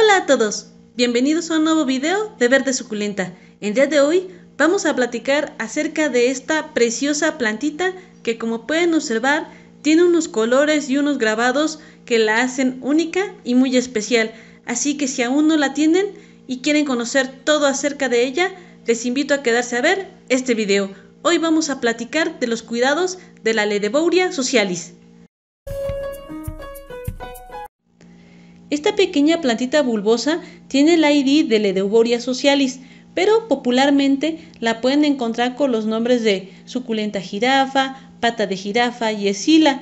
Hola a todos, bienvenidos a un nuevo video de Verde Suculenta. El día de hoy vamos a platicar acerca de esta preciosa plantita que como pueden observar tiene unos colores y unos grabados que la hacen única y muy especial. Así que si aún no la tienen y quieren conocer todo acerca de ella, les invito a quedarse a ver este video. Hoy vamos a platicar de los cuidados de la Ledebouria socialis. Esta pequeña plantita bulbosa tiene el ID de Ledeuboria socialis, pero popularmente la pueden encontrar con los nombres de suculenta jirafa, pata de jirafa y esila.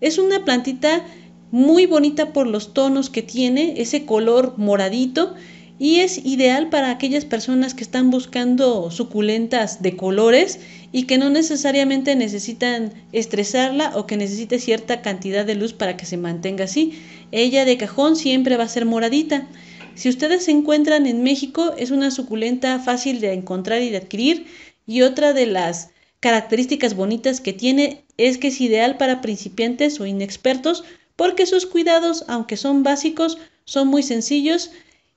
Es una plantita muy bonita por los tonos que tiene, ese color moradito y es ideal para aquellas personas que están buscando suculentas de colores y que no necesariamente necesitan estresarla o que necesite cierta cantidad de luz para que se mantenga así. Ella de cajón siempre va a ser moradita. Si ustedes se encuentran en México, es una suculenta fácil de encontrar y de adquirir. Y otra de las características bonitas que tiene es que es ideal para principiantes o inexpertos porque sus cuidados, aunque son básicos, son muy sencillos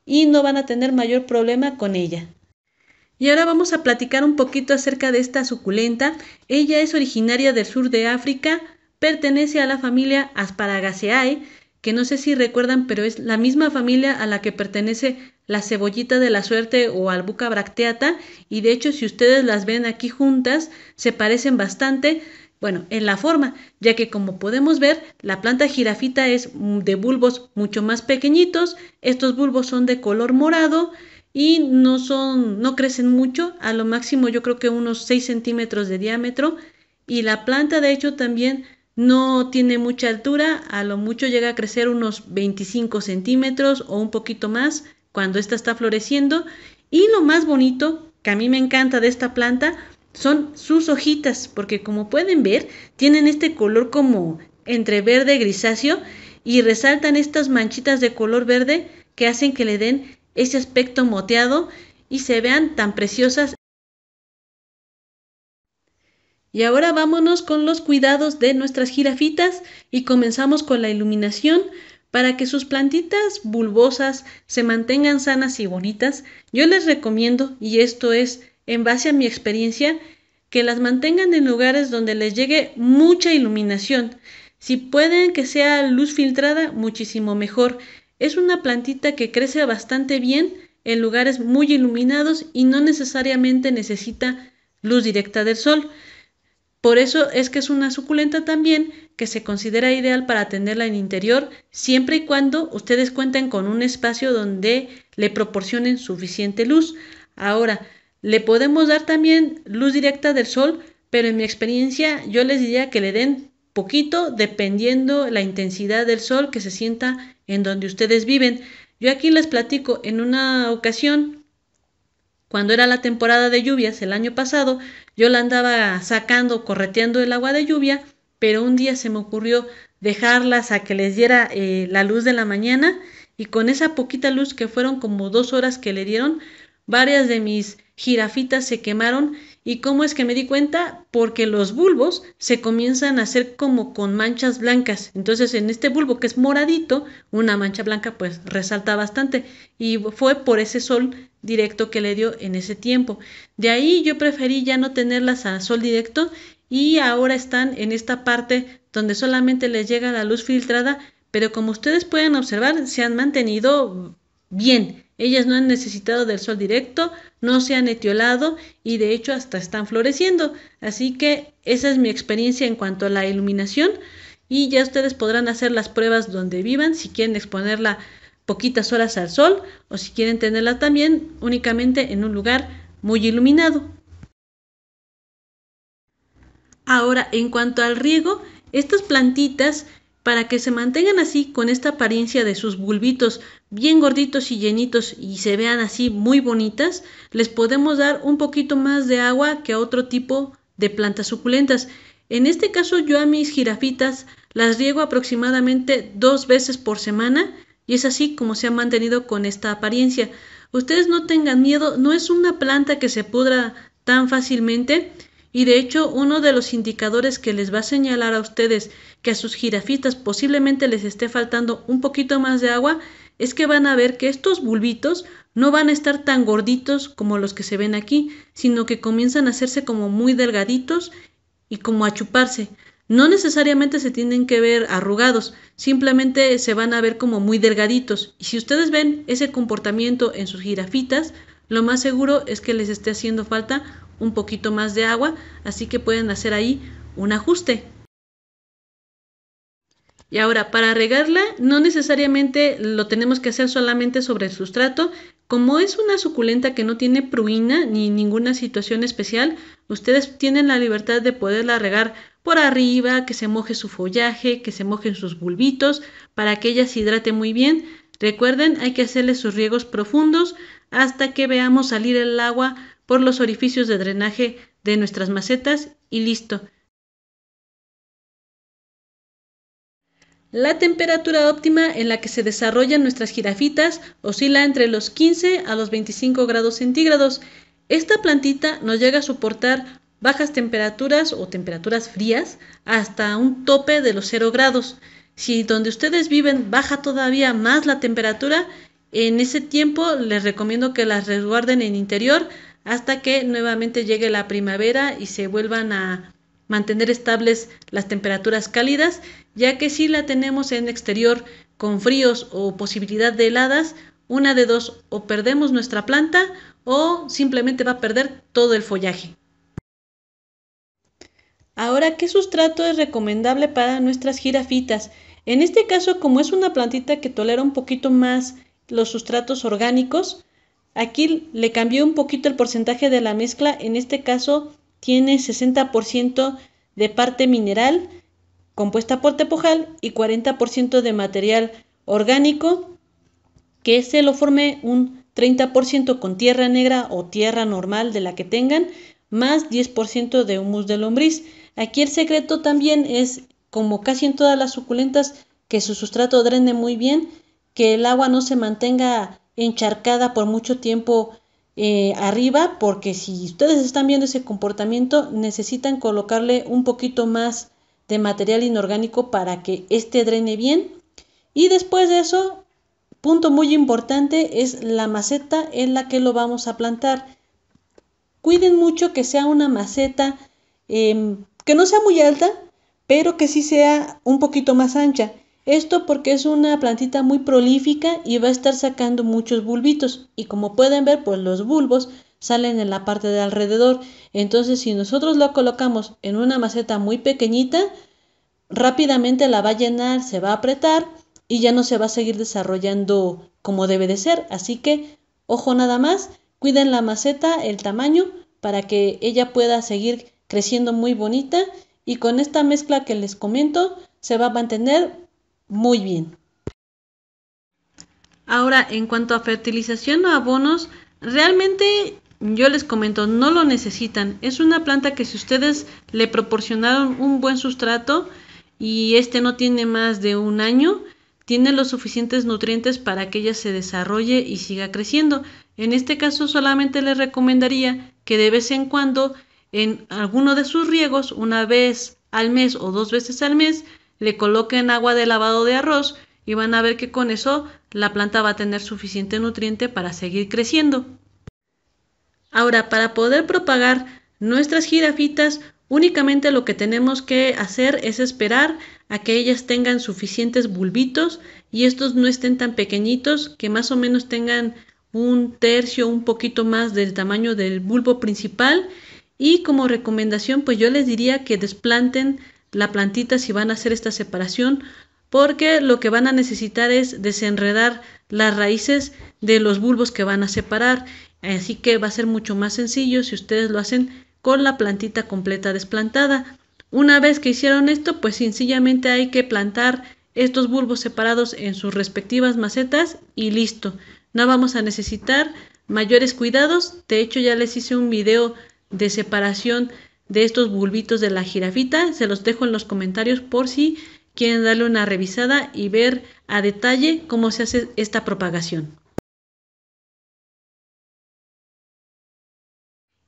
y no van a tener mayor problema con ella. Y ahora vamos a platicar un poquito acerca de esta suculenta. Ella es originaria del sur de África, pertenece a la familia Asparagaceae que no sé si recuerdan, pero es la misma familia a la que pertenece la cebollita de la suerte o albuca bracteata, y de hecho si ustedes las ven aquí juntas, se parecen bastante, bueno, en la forma, ya que como podemos ver, la planta jirafita es de bulbos mucho más pequeñitos, estos bulbos son de color morado y no son, no crecen mucho, a lo máximo yo creo que unos 6 centímetros de diámetro, y la planta de hecho también no tiene mucha altura, a lo mucho llega a crecer unos 25 centímetros o un poquito más cuando esta está floreciendo. Y lo más bonito que a mí me encanta de esta planta son sus hojitas, porque como pueden ver, tienen este color como entre verde grisáceo y resaltan estas manchitas de color verde que hacen que le den ese aspecto moteado y se vean tan preciosas y ahora vámonos con los cuidados de nuestras jirafitas y comenzamos con la iluminación. Para que sus plantitas bulbosas se mantengan sanas y bonitas, yo les recomiendo, y esto es en base a mi experiencia, que las mantengan en lugares donde les llegue mucha iluminación. Si pueden que sea luz filtrada, muchísimo mejor. Es una plantita que crece bastante bien en lugares muy iluminados y no necesariamente necesita luz directa del sol. Por eso es que es una suculenta también que se considera ideal para tenerla en interior siempre y cuando ustedes cuenten con un espacio donde le proporcionen suficiente luz. Ahora, le podemos dar también luz directa del sol, pero en mi experiencia yo les diría que le den poquito dependiendo la intensidad del sol que se sienta en donde ustedes viven. Yo aquí les platico, en una ocasión cuando era la temporada de lluvias el año pasado, yo la andaba sacando, correteando el agua de lluvia, pero un día se me ocurrió dejarlas a que les diera eh, la luz de la mañana y con esa poquita luz que fueron como dos horas que le dieron, varias de mis Girafitas se quemaron y cómo es que me di cuenta porque los bulbos se comienzan a hacer como con manchas blancas. Entonces en este bulbo que es moradito, una mancha blanca pues resalta bastante y fue por ese sol directo que le dio en ese tiempo. De ahí yo preferí ya no tenerlas a sol directo y ahora están en esta parte donde solamente les llega la luz filtrada, pero como ustedes pueden observar se han mantenido bien ellas no han necesitado del sol directo, no se han etiolado y de hecho hasta están floreciendo. Así que esa es mi experiencia en cuanto a la iluminación y ya ustedes podrán hacer las pruebas donde vivan si quieren exponerla poquitas horas al sol o si quieren tenerla también únicamente en un lugar muy iluminado. Ahora, en cuanto al riego, estas plantitas para que se mantengan así con esta apariencia de sus bulbitos bien gorditos y llenitos y se vean así muy bonitas, les podemos dar un poquito más de agua que a otro tipo de plantas suculentas. En este caso yo a mis jirafitas las riego aproximadamente dos veces por semana y es así como se han mantenido con esta apariencia. Ustedes no tengan miedo, no es una planta que se pudra tan fácilmente, y de hecho, uno de los indicadores que les va a señalar a ustedes que a sus jirafitas posiblemente les esté faltando un poquito más de agua es que van a ver que estos bulbitos no van a estar tan gorditos como los que se ven aquí, sino que comienzan a hacerse como muy delgaditos y como a chuparse. No necesariamente se tienen que ver arrugados, simplemente se van a ver como muy delgaditos. Y si ustedes ven ese comportamiento en sus jirafitas, lo más seguro es que les esté haciendo falta un poquito más de agua, así que pueden hacer ahí un ajuste. Y ahora, para regarla, no necesariamente lo tenemos que hacer solamente sobre el sustrato. Como es una suculenta que no tiene pruina ni ninguna situación especial, ustedes tienen la libertad de poderla regar por arriba, que se moje su follaje, que se mojen sus bulbitos, para que ella se hidrate muy bien. Recuerden, hay que hacerle sus riegos profundos hasta que veamos salir el agua por los orificios de drenaje de nuestras macetas y listo. La temperatura óptima en la que se desarrollan nuestras jirafitas oscila entre los 15 a los 25 grados centígrados. Esta plantita nos llega a soportar bajas temperaturas o temperaturas frías hasta un tope de los 0 grados. Si donde ustedes viven baja todavía más la temperatura, en ese tiempo les recomiendo que las resguarden en interior hasta que nuevamente llegue la primavera y se vuelvan a mantener estables las temperaturas cálidas, ya que si la tenemos en exterior con fríos o posibilidad de heladas, una de dos, o perdemos nuestra planta o simplemente va a perder todo el follaje. Ahora, ¿qué sustrato es recomendable para nuestras jirafitas? En este caso, como es una plantita que tolera un poquito más los sustratos orgánicos, Aquí le cambió un poquito el porcentaje de la mezcla. En este caso tiene 60% de parte mineral compuesta por tepojal y 40% de material orgánico que se lo forme un 30% con tierra negra o tierra normal de la que tengan, más 10% de humus de lombriz. Aquí el secreto también es, como casi en todas las suculentas, que su sustrato drene muy bien, que el agua no se mantenga encharcada por mucho tiempo eh, arriba, porque si ustedes están viendo ese comportamiento, necesitan colocarle un poquito más de material inorgánico para que este drene bien. Y después de eso, punto muy importante es la maceta en la que lo vamos a plantar. Cuiden mucho que sea una maceta em, que no sea muy alta, pero que sí sea un poquito más ancha. Esto porque es una plantita muy prolífica y va a estar sacando muchos bulbitos. Y como pueden ver, pues los bulbos salen en la parte de alrededor. Entonces, si nosotros lo colocamos en una maceta muy pequeñita, rápidamente la va a llenar, se va a apretar y ya no se va a seguir desarrollando como debe de ser. Así que, ojo nada más, cuiden la maceta, el tamaño, para que ella pueda seguir creciendo muy bonita. Y con esta mezcla que les comento, se va a mantener muy bien. Ahora, en cuanto a fertilización o abonos, realmente yo les comento, no lo necesitan. Es una planta que si ustedes le proporcionaron un buen sustrato y este no tiene más de un año, tiene los suficientes nutrientes para que ella se desarrolle y siga creciendo. En este caso solamente les recomendaría que de vez en cuando en alguno de sus riegos, una vez al mes o dos veces al mes, le coloquen agua de lavado de arroz y van a ver que con eso la planta va a tener suficiente nutriente para seguir creciendo. Ahora, para poder propagar nuestras jirafitas, únicamente lo que tenemos que hacer es esperar a que ellas tengan suficientes bulbitos y estos no estén tan pequeñitos, que más o menos tengan un tercio, un poquito más del tamaño del bulbo principal. Y como recomendación, pues yo les diría que desplanten la plantita si van a hacer esta separación, porque lo que van a necesitar es desenredar las raíces de los bulbos que van a separar. Así que va a ser mucho más sencillo si ustedes lo hacen con la plantita completa desplantada. Una vez que hicieron esto, pues sencillamente hay que plantar estos bulbos separados en sus respectivas macetas y listo. No vamos a necesitar mayores cuidados. De hecho, ya les hice un video de separación de estos bulbitos de la jirafita. Se los dejo en los comentarios por si quieren darle una revisada y ver a detalle cómo se hace esta propagación.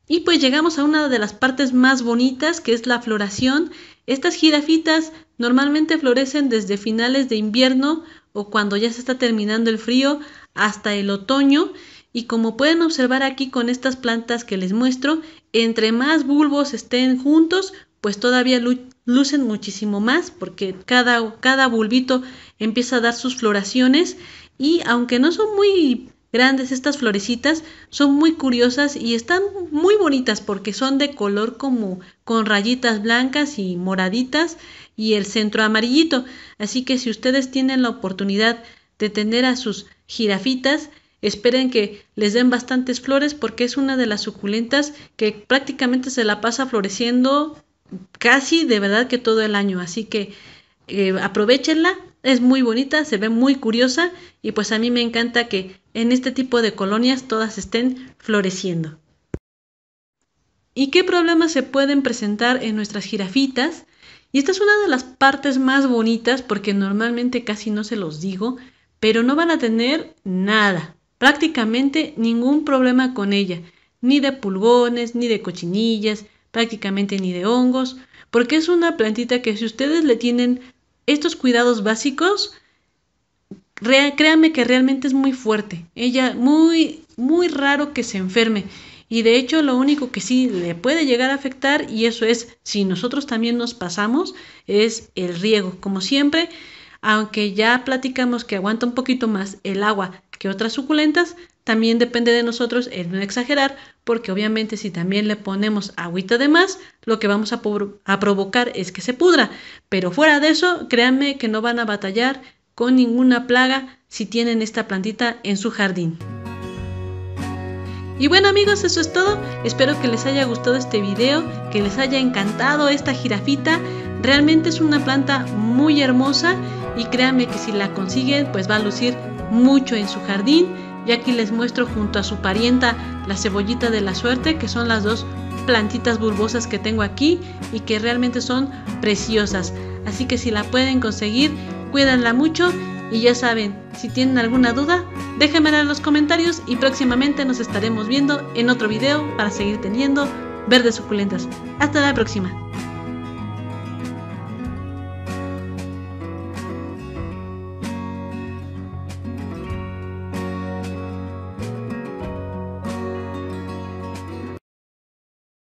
Y pues llegamos a una de las partes más bonitas que es la floración. Estas jirafitas normalmente florecen desde finales de invierno o cuando ya se está terminando el frío hasta el otoño y como pueden observar aquí con estas plantas que les muestro, entre más bulbos estén juntos, pues todavía lucen muchísimo más porque cada, cada bulbito empieza a dar sus floraciones y aunque no son muy grandes estas florecitas, son muy curiosas y están muy bonitas porque son de color como con rayitas blancas y moraditas y el centro amarillito. Así que si ustedes tienen la oportunidad de tener a sus jirafitas, Esperen que les den bastantes flores porque es una de las suculentas que prácticamente se la pasa floreciendo casi de verdad que todo el año. Así que eh, aprovechenla, es muy bonita, se ve muy curiosa y pues a mí me encanta que en este tipo de colonias todas estén floreciendo. ¿Y qué problemas se pueden presentar en nuestras jirafitas? Y esta es una de las partes más bonitas porque normalmente casi no se los digo, pero no van a tener nada prácticamente ningún problema con ella, ni de pulgones, ni de cochinillas, prácticamente ni de hongos, porque es una plantita que si ustedes le tienen estos cuidados básicos, créanme que realmente es muy fuerte. Ella muy, muy raro que se enferme. Y de hecho lo único que sí le puede llegar a afectar, y eso es si nosotros también nos pasamos, es el riego. Como siempre, aunque ya platicamos que aguanta un poquito más el agua que otras suculentas, también depende de nosotros el no exagerar, porque obviamente si también le ponemos agüita de más, lo que vamos a, provocar es que se pudra. Pero fuera de eso, créanme que no van a batallar con ninguna plaga si tienen esta plantita en su jardín. Y bueno amigos, eso es todo. Espero que les haya gustado este video, que les haya encantado esta jirafita. Realmente es una planta muy hermosa y créanme que si la consiguen pues va a lucir mucho en su jardín y aquí les muestro junto a su parienta la cebollita de la suerte que son las dos plantitas bulbosas que tengo aquí y que realmente son preciosas así que si la pueden conseguir cuídanla mucho y ya saben si tienen alguna duda déjenmela en los comentarios y próximamente nos estaremos viendo en otro video para seguir teniendo verdes suculentas hasta la próxima